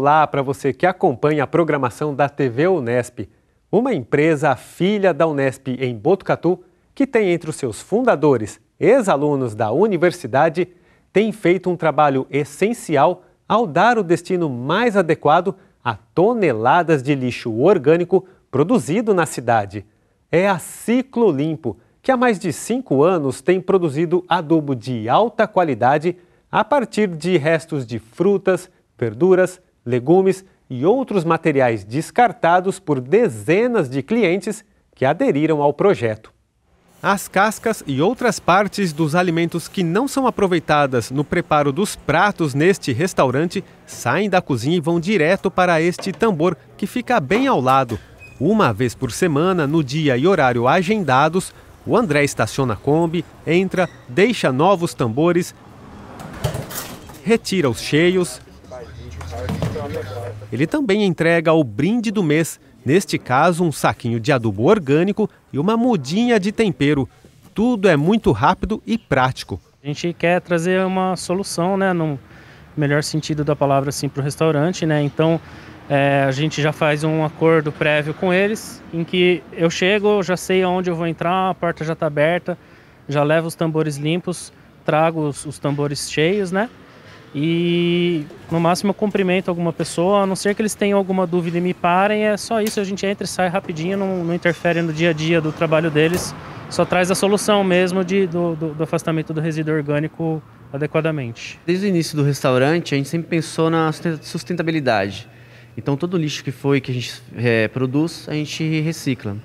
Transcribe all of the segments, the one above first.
Olá para você que acompanha a programação da TV Unesp, uma empresa filha da Unesp em Botucatu, que tem entre os seus fundadores ex-alunos da universidade, tem feito um trabalho essencial ao dar o destino mais adequado a toneladas de lixo orgânico produzido na cidade. É a Ciclo Limpo, que há mais de cinco anos tem produzido adubo de alta qualidade a partir de restos de frutas, verduras, legumes e outros materiais descartados por dezenas de clientes que aderiram ao projeto. As cascas e outras partes dos alimentos que não são aproveitadas no preparo dos pratos neste restaurante saem da cozinha e vão direto para este tambor que fica bem ao lado. Uma vez por semana, no dia e horário agendados, o André estaciona a Kombi, entra, deixa novos tambores, retira os cheios, ele também entrega o brinde do mês, neste caso, um saquinho de adubo orgânico e uma mudinha de tempero. Tudo é muito rápido e prático. A gente quer trazer uma solução, né, no melhor sentido da palavra, assim, para o restaurante, né? Então, é, a gente já faz um acordo prévio com eles, em que eu chego, já sei aonde eu vou entrar, a porta já está aberta, já levo os tambores limpos, trago os, os tambores cheios, né? E no máximo eu cumprimento alguma pessoa, a não ser que eles tenham alguma dúvida e me parem, é só isso, a gente entra e sai rapidinho, não, não interfere no dia a dia do trabalho deles, só traz a solução mesmo de, do, do, do afastamento do resíduo orgânico adequadamente. Desde o início do restaurante, a gente sempre pensou na sustentabilidade. Então todo o lixo que foi que a gente é, produz, a gente recicla.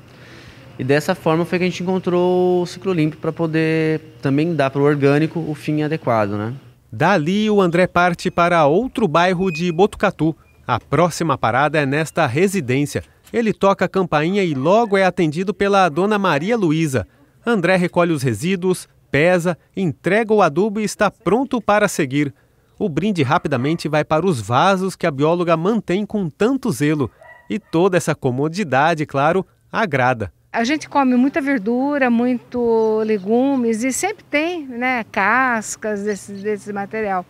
E dessa forma foi que a gente encontrou o ciclo limpo para poder também dar para o orgânico o fim adequado, né? Dali, o André parte para outro bairro de Botucatu. A próxima parada é nesta residência. Ele toca a campainha e logo é atendido pela dona Maria Luísa. André recolhe os resíduos, pesa, entrega o adubo e está pronto para seguir. O brinde rapidamente vai para os vasos que a bióloga mantém com tanto zelo. E toda essa comodidade, claro, agrada. A gente come muita verdura, muito legumes e sempre tem né, cascas desse, desse material.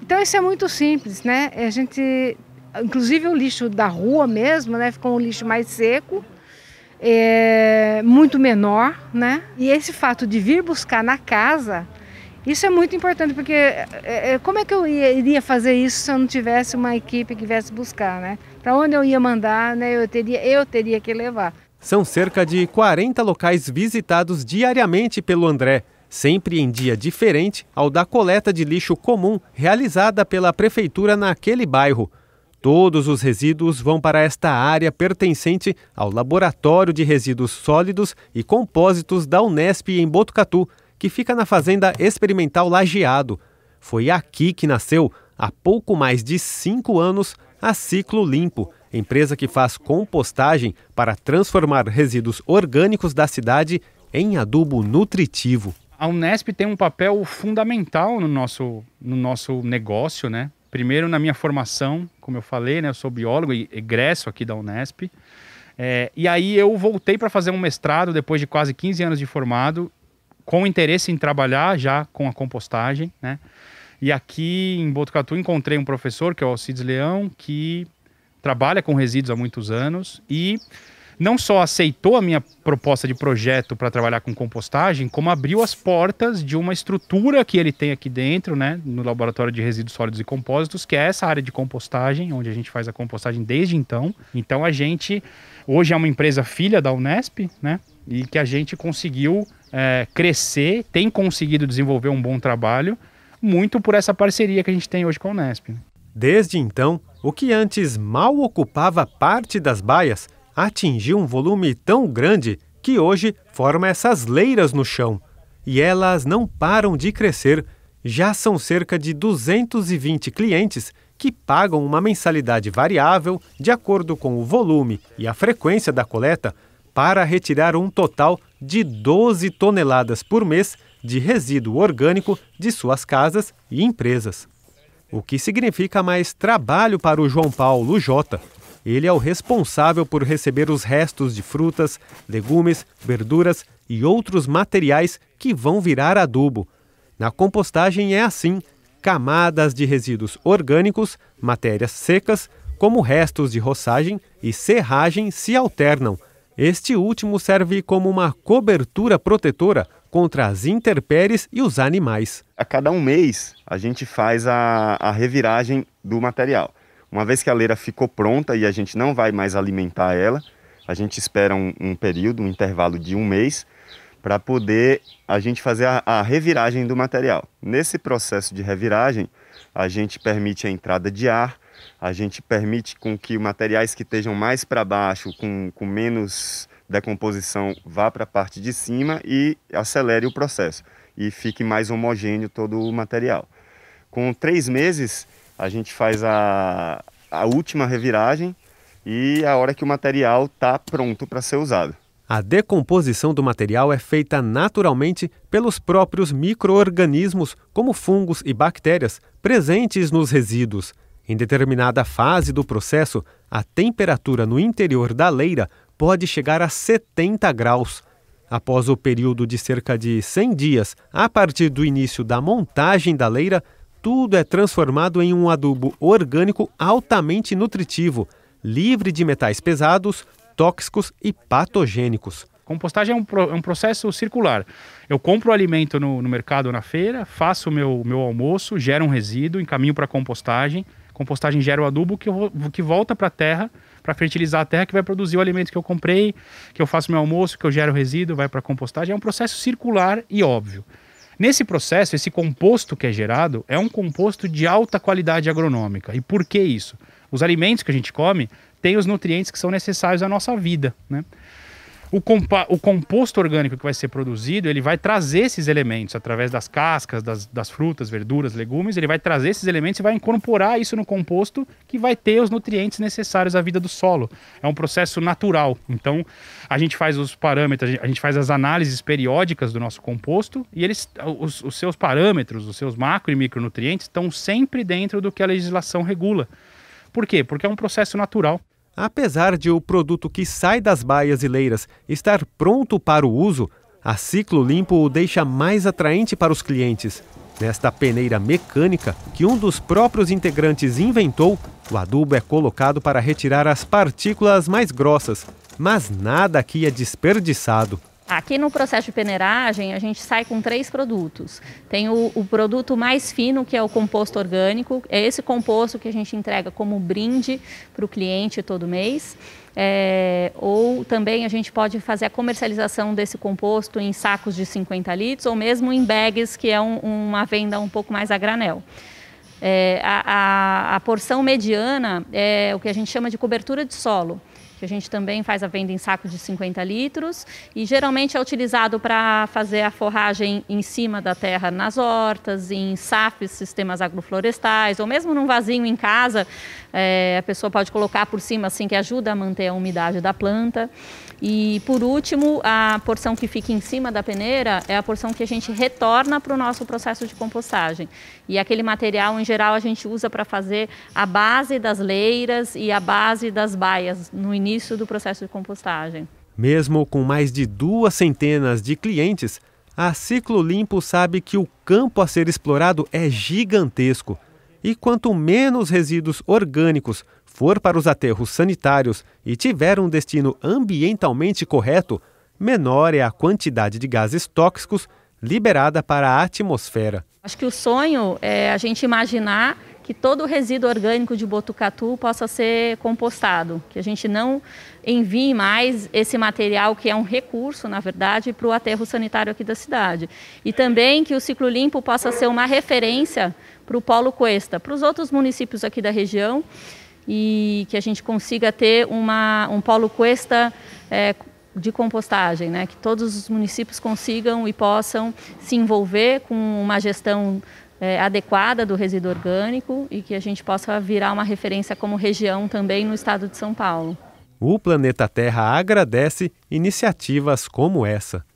Então isso é muito simples, né? A gente, inclusive o lixo da rua mesmo, né? Ficou um lixo mais seco, é, muito menor, né? E esse fato de vir buscar na casa, isso é muito importante, porque é, é como é que eu ia, iria fazer isso se eu não tivesse uma equipe que viesse buscar, né? Para onde eu ia mandar, né? Eu teria, eu teria que levar. São cerca de 40 locais visitados diariamente pelo André, sempre em dia diferente ao da coleta de lixo comum realizada pela prefeitura naquele bairro. Todos os resíduos vão para esta área pertencente ao Laboratório de Resíduos Sólidos e Compósitos da Unesp em Botucatu, que fica na Fazenda Experimental Lageado. Foi aqui que nasceu, há pouco mais de cinco anos, a Ciclo Limpo empresa que faz compostagem para transformar resíduos orgânicos da cidade em adubo nutritivo. A Unesp tem um papel fundamental no nosso, no nosso negócio, né? Primeiro, na minha formação, como eu falei, né? Eu sou biólogo e egresso aqui da Unesp. É, e aí eu voltei para fazer um mestrado depois de quase 15 anos de formado, com interesse em trabalhar já com a compostagem, né? E aqui em Botucatu encontrei um professor, que é o Alcides Leão, que trabalha com resíduos há muitos anos e não só aceitou a minha proposta de projeto para trabalhar com compostagem, como abriu as portas de uma estrutura que ele tem aqui dentro, né, no laboratório de resíduos sólidos e compósitos, que é essa área de compostagem, onde a gente faz a compostagem desde então. Então a gente hoje é uma empresa filha da Unesp, né, e que a gente conseguiu é, crescer, tem conseguido desenvolver um bom trabalho, muito por essa parceria que a gente tem hoje com a Unesp. Né. Desde então, o que antes mal ocupava parte das baias atingiu um volume tão grande que hoje forma essas leiras no chão. E elas não param de crescer. Já são cerca de 220 clientes que pagam uma mensalidade variável de acordo com o volume e a frequência da coleta para retirar um total de 12 toneladas por mês de resíduo orgânico de suas casas e empresas o que significa mais trabalho para o João Paulo Jota. Ele é o responsável por receber os restos de frutas, legumes, verduras e outros materiais que vão virar adubo. Na compostagem é assim: camadas de resíduos orgânicos, matérias secas, como restos de roçagem e serragem se alternam. Este último serve como uma cobertura protetora contra as intempéries e os animais. A cada um mês, a gente faz a, a reviragem do material. Uma vez que a leira ficou pronta e a gente não vai mais alimentar ela, a gente espera um, um período, um intervalo de um mês, para poder a gente fazer a, a, reviragem do material. Nesse processo de reviragem, a gente permite a entrada de ar, a gente permite com que materiais que estejam mais para baixo, com, com menos decomposição, vá para a parte de cima e acelere o processo e fique mais homogêneo todo o material. Com três meses, a gente faz a, a última reviragem e a hora que o material está pronto para ser usado. A decomposição do material é feita naturalmente pelos próprios microorganismos, como fungos e bactérias, presentes nos resíduos. Em determinada fase do processo, a temperatura no interior da leira pode chegar a 70 graus. Após o período de cerca de 100 dias, a partir do início da montagem da leira, tudo é transformado em um adubo orgânico altamente nutritivo, livre de metais pesados, tóxicos e patogênicos. Compostagem é um, é um processo circular. Eu compro o alimento no, no mercado na feira, faço o meu, meu almoço, gero um resíduo, encaminho para compostagem. Compostagem gera o adubo que, eu, que volta para a terra, para fertilizar a terra, que vai produzir o alimento que eu comprei, que eu faço meu almoço, que eu gero resíduo, vai para compostagem. É um processo circular e óbvio. Nesse processo, esse composto que é gerado é um composto de alta qualidade agronômica. E por que isso? Os alimentos que a gente come têm os nutrientes que são necessários à nossa vida, né? O, o, composto orgânico que vai ser produzido, ele vai trazer esses elementos através das cascas, das, das, frutas, verduras, legumes, ele vai trazer esses elementos e vai incorporar isso no composto que vai ter os nutrientes necessários à vida do solo. É um processo natural. Então, a gente faz os parâmetros, a gente faz as análises periódicas do nosso composto e eles, os, os seus parâmetros, os seus macro e micronutrientes estão sempre dentro do que a legislação regula. Por quê? Porque é um processo natural. Apesar de o produto que sai das baias e leiras estar pronto para o uso, a Ciclo Limpo o deixa mais atraente para os clientes. Nesta peneira mecânica, que um dos próprios integrantes inventou, o adubo é colocado para retirar as partículas mais grossas, mas nada aqui é desperdiçado. Aqui no processo de peneiragem, a gente sai com três produtos. Tem o, o, produto mais fino, que é o composto orgânico. É esse composto que a gente entrega como brinde para o cliente todo mês. É, ou também a gente pode fazer a comercialização desse composto em sacos de 50 litros ou mesmo em bags, que é um, uma venda um pouco mais a granel. É, a, a, a porção mediana é o que a gente chama de cobertura de solo que a gente também faz a venda em sacos de 50 litros e geralmente é utilizado para fazer a forragem em cima da terra nas hortas, em SAFs, sistemas agroflorestais, ou mesmo num vasinho em casa, é, a pessoa pode colocar por cima assim que ajuda a manter a umidade da planta. E por último, a porção que fica em cima da peneira é a porção que a gente retorna para o nosso processo de compostagem. E aquele material, em geral, a gente usa para fazer a base das leiras e a base das baias no início do processo de compostagem. Mesmo com mais de duas centenas de clientes, a Ciclo Limpo sabe que o campo a ser explorado é gigantesco. E quanto menos resíduos orgânicos for para os aterros sanitários e tiver um destino ambientalmente correto, menor é a quantidade de gases tóxicos liberada para a atmosfera. Acho que o sonho é a gente imaginar que todo o resíduo orgânico de Botucatu possa ser compostado, que a gente não envie mais esse material que é um recurso, na verdade, para o aterro sanitário aqui da cidade. E também que o ciclo limpo possa ser uma referência para o Polo Cuesta, para os outros municípios aqui da região e que a gente consiga ter uma, um polo cuesta é, de compostagem, né? que todos os municípios consigam e possam se envolver com uma gestão é, adequada do resíduo orgânico e que a gente possa virar uma referência como região também no estado de São Paulo. O planeta Terra agradece iniciativas como essa.